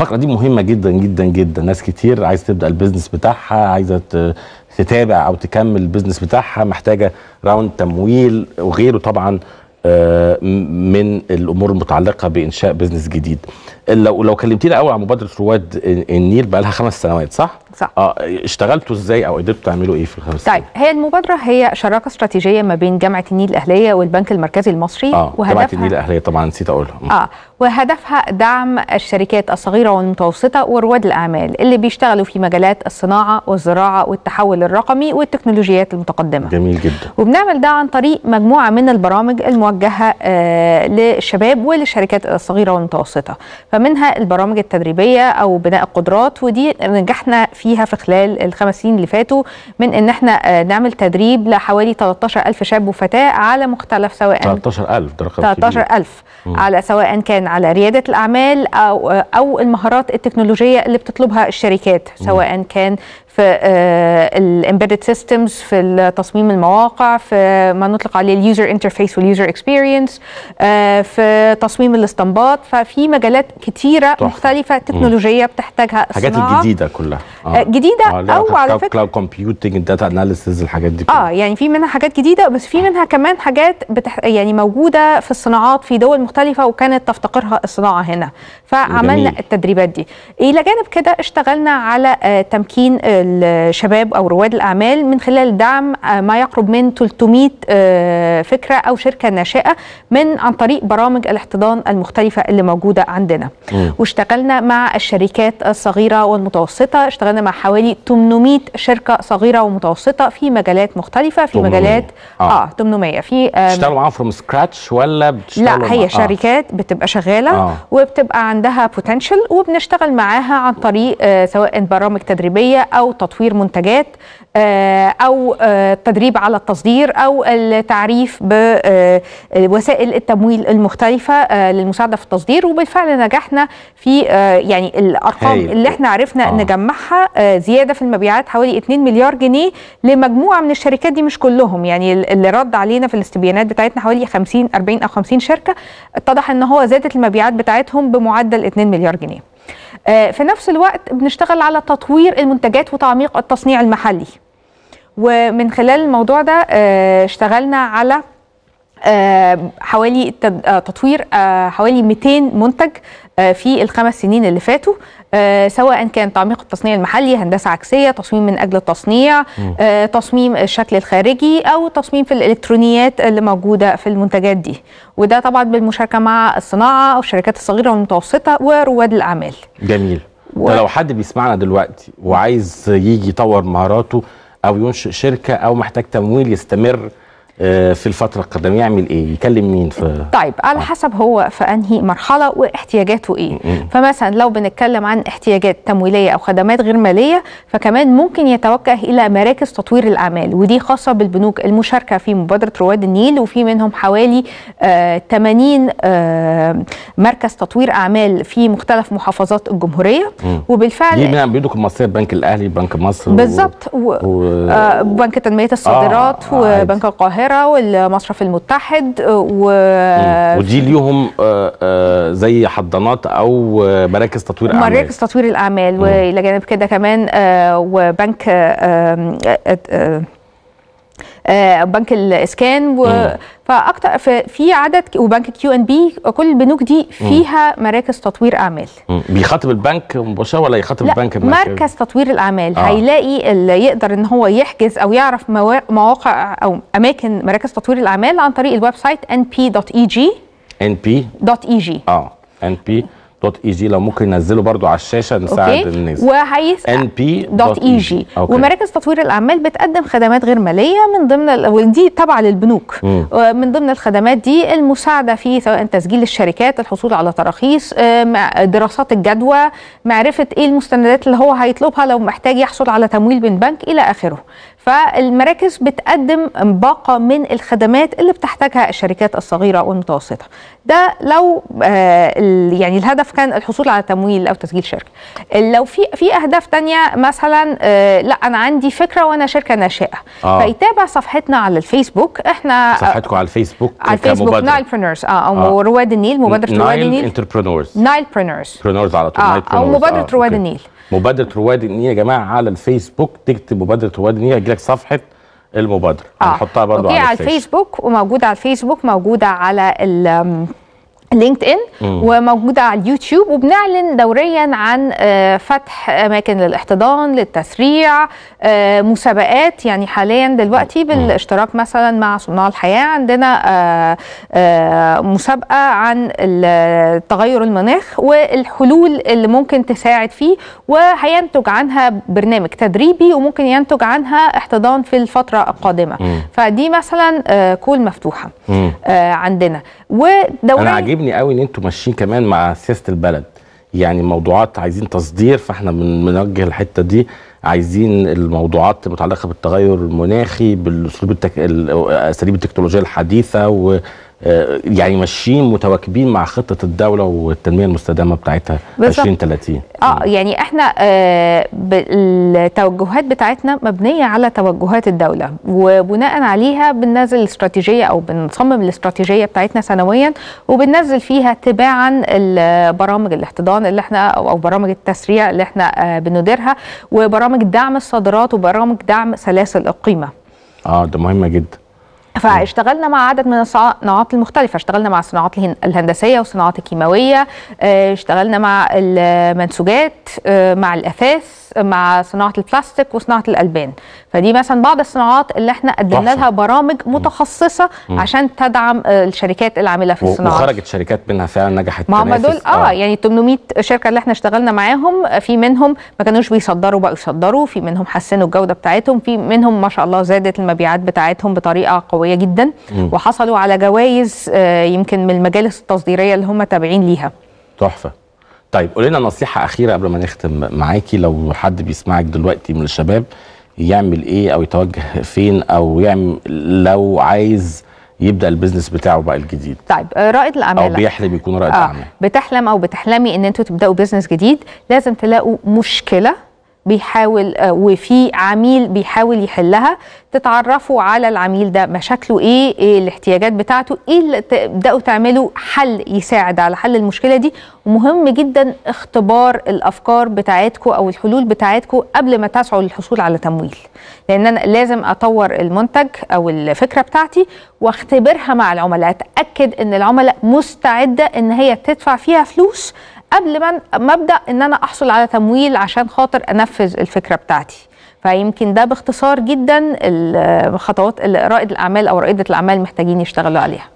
الفقره دي مهمه جدا جدا جدا ناس كتير عايزه تبدا البيزنس بتاعها عايزه تتابع او تكمل البيزنس بتاعها محتاجه راوند تمويل وغيره طبعا آه، من الامور المتعلقه بانشاء بيزنس جديد لو لو كلمتينا اول عن مبادره رواد النيل بقى لها خمس سنوات صح؟ صح اه اشتغلتوا ازاي او قدرتوا تعملوا ايه في الخمس طيب سنوات؟ هي المبادره هي شراكه استراتيجيه ما بين جامعه النيل الاهليه والبنك المركزي المصري اه جامعه النيل الاهليه طبعا نسيت اقولها اه وهدفها دعم الشركات الصغيره والمتوسطه ورواد الاعمال اللي بيشتغلوا في مجالات الصناعه والزراعه والتحول الرقمي والتكنولوجيات المتقدمه جميل جدا وبنعمل ده عن طريق مجموعه من البرامج الموجهه آه للشباب وللشركات الصغيره والمتوسطه منها البرامج التدريبيه او بناء القدرات ودي نجحنا فيها في خلال الخمس سنين اللي فاتوا من ان احنا آه، نعمل تدريب لحوالي 13 ألف شاب وفتاه على مختلف سواء ألف ده رقم ألف على سواء كان على رياده الاعمال او آه، او المهارات التكنولوجيه اللي بتطلبها الشركات سواء كان في آه، الامبيدد سيستمز في تصميم المواقع في ما نطلق عليه اليوزر انترفيس واليوزر اكسبيرينس في تصميم الاستنباط ففي مجالات كتيره طح. مختلفه تكنولوجيه بتحتاجها الصناعه الحاجات الجديده كلها آه. آه، جديده آه او على فكره كلاود كومبيوتنج داتا اناليسز الحاجات دي كلها. اه يعني في منها حاجات جديده بس في آه. منها كمان حاجات بتح... يعني موجوده في الصناعات في دول مختلفه وكانت تفتقرها الصناعه هنا فعملنا جميل. التدريبات دي الى جانب كده اشتغلنا على تمكين الشباب او رواد الاعمال من خلال دعم آه، ما يقرب من 300 آه، فكره او شركه ناشئه من عن طريق برامج الاحتضان المختلفه اللي موجوده عندنا واشتغلنا مع الشركات الصغيره والمتوسطه اشتغلنا مع حوالي 800 شركه صغيره ومتوسطه في مجالات مختلفه في مجالات اه, آه 800 في بتشتغلوا معاهم فروم سكراتش ولا بتشتغلوا لا هي آه. شركات بتبقى شغاله آه. وبتبقى عندها بوتنشال وبنشتغل معاها عن طريق آه سواء برامج تدريبيه او او تطوير منتجات آه، او التدريب آه، على التصدير او التعريف بوسائل آه، التمويل المختلفه للمساعده في التصدير وبالفعل نجحنا في يعني الارقام اللي احنا عرفنا آه. نجمعها زياده في المبيعات حوالي 2 مليار جنيه لمجموعه من الشركات دي مش كلهم يعني اللي رد علينا في الاستبيانات بتاعتنا حوالي 50 40 او 50 شركه اتضح ان هو زادت المبيعات بتاعتهم بمعدل 2 مليار جنيه آه، في نفس الوقت بنشتغل على تطوير المنتجات وتعميق التصنيع المحلي ومن خلال الموضوع ده آه، اشتغلنا على آه، حوالي آه، تطوير آه، حوالي 200 منتج في الخمس سنين اللي فاتوا سواء كان تعميق التصنيع المحلي هندسه عكسيه تصميم من اجل التصنيع م. تصميم الشكل الخارجي او تصميم في الالكترونيات اللي موجوده في المنتجات دي وده طبعا بالمشاركه مع الصناعه والشركات الصغيره والمتوسطه ورواد الاعمال جميل و... لو حد بيسمعنا دلوقتي وعايز يجي يطور مهاراته او ينشئ شركه او محتاج تمويل يستمر آه، في الفترة القادمة يعمل ايه يكلم مين في طيب على آه. حسب هو في انهي مرحلة واحتياجاته ايه م -م. فمثلا لو بنتكلم عن احتياجات تمويلية او خدمات غير مالية فكمان ممكن يتوجه الى مراكز تطوير الاعمال ودي خاصة بالبنوك المشاركة في مبادرة رواد النيل وفي منهم حوالي آه 80 آه مركز تطوير اعمال في مختلف محافظات الجمهورية م وبالفعل دي من بنوك المصرية البنك الاهلي بنك مصر بالظبط و... و... آه تنمية الصادرات آه, آه، وبنك القاهرة القاهره والمصرف المتحد آه، و ودي ليهم آه، آه، زي حضانات او مراكز تطوير اعمال مراكز تطوير الاعمال والى جانب كده كمان وبنك آه، بنك الاسكان و فاكتر في عدد وبنك كيو ان بي كل البنوك دي فيها مراكز تطوير اعمال بيخاطب البنك مباشره ولا يخاطب لا البنك المركز. مركز تطوير الاعمال آه. هيلاقي اللي يقدر ان هو يحجز او يعرف مواقع او اماكن مراكز تطوير الاعمال عن طريق الويب سايت np.eg np.eg اه np دوت اي جي لو ممكن ننزله برضو على الشاشه نساعد الناس وهيس ان بي دوت اي جي ومراكز تطوير الاعمال بتقدم خدمات غير ماليه من ضمن ال... ودي تابعه للبنوك من ضمن الخدمات دي المساعده في سواء تسجيل الشركات الحصول على تراخيص آه، دراسات الجدوى معرفه ايه المستندات اللي هو هيطلبها لو محتاج يحصل على تمويل من بنك الى اخره فالمراكز بتقدم باقه من الخدمات اللي بتحتاجها الشركات الصغيره والمتوسطه ده لو آه، يعني الهدف كان الحصول على تمويل او تسجيل شركه لو في في اهداف تانية مثلا آه، لا انا عندي فكره وانا شركه ناشئه آه. فيتابع صفحتنا على الفيسبوك احنا آه، صفحتكم على الفيسبوك على الفيسبوك نايل برينرز اه او آه. رواد النيل مبادره رواد النيل نايل انتربرينورز نايل برينرز برينرز على طول آه. او مبادره آه. رواد النيل مبادره رواد النية يا جماعه على الفيسبوك تكتب مبادره رواد النية هيجي لك صفحه المبادره آه. هنحطها برضو على, على الفيسبوك وموجوده على الفيسبوك موجوده على لينكد ان وموجوده على اليوتيوب وبنعلن دوريا عن آه، فتح اماكن للاحتضان للتسريع آه، مسابقات يعني حاليا دلوقتي بالاشتراك مثلا مع صناع الحياه عندنا آه، مسابقه عن تغير المناخ والحلول اللي ممكن تساعد فيه وهينتج عنها برنامج تدريبي وممكن ينتج عنها احتضان في الفتره القادمه فدي مثلا كول مفتوحه عندنا ودوريا عاجبني قوي ان انتم ماشيين كمان مع سياسه البلد يعني موضوعات عايزين تصدير فاحنا بنوجه الحته دي عايزين الموضوعات المتعلقه بالتغير المناخي بالاسلوب التك... اساليب التكنولوجيا الحديثه و... آه، يعني ماشيين متواكبين مع خطه الدوله والتنميه المستدامه بتاعتها 2030 اه يعني احنا آه التوجهات بتاعتنا مبنيه على توجهات الدوله وبناء عليها بننزل الاستراتيجيه او بنصمم الاستراتيجيه بتاعتنا سنويا وبننزل فيها تباعا برامج الاحتضان اللي احنا او برامج التسريع اللي احنا آه بنديرها وبرامج دعم الصادرات وبرامج دعم سلاسل القيمه اه ده مهمه جدا فاشتغلنا مع عدد من الصناعات المختلفه اشتغلنا مع الصناعات الهندسيه والصناعات الكيماويه اه، اشتغلنا مع المنسوجات اه، مع الاثاث مع صناعه البلاستيك وصناعه الالبان فدي مثلا بعض الصناعات اللي احنا قدمنا لها برامج متخصصه مم. عشان تدعم الشركات العامله في الصناعه وخرجت شركات منها فعلا نجحت ما هم دول آه, اه يعني 800 شركه اللي احنا اشتغلنا معاهم في منهم ما كانوش بيصدروا بقوا يصدروا في منهم حسنوا الجوده بتاعتهم في منهم ما شاء الله زادت المبيعات بتاعتهم بطريقه قويه جدا مم. وحصلوا على جوائز آه يمكن من المجالس التصديريه اللي هم تابعين ليها تحفه طيب قولي لنا نصيحه اخيره قبل ما نختم معاكي لو حد بيسمعك دلوقتي من الشباب يعمل ايه او يتوجه فين او يعمل لو عايز يبدا البيزنس بتاعه بقى الجديد طيب آه، رائد الاعمال او بيحلم يكون رائد اعمال آه. بتحلم او بتحلمي ان انتوا تبداوا بيزنس جديد لازم تلاقوا مشكله بيحاول آه، وفي عميل بيحاول يحلها تتعرفوا على العميل ده مشاكله ايه, إيه الاحتياجات بتاعته ايه اللي تبداوا تعملوا حل يساعد على حل المشكله دي ومهم جدا اختبار الافكار بتاعتكم او الحلول بتاعتكم قبل ما تسعوا للحصول على تمويل لان انا لازم اطور المنتج او الفكره بتاعتي واختبرها مع العملاء اتاكد ان العملاء مستعده ان هي تدفع فيها فلوس قبل ما مبدا ان انا احصل على تمويل عشان خاطر انفذ الفكره بتاعتي فيمكن ده باختصار جدا الخطوات اللي رائد الاعمال او رائده الاعمال محتاجين يشتغلوا عليها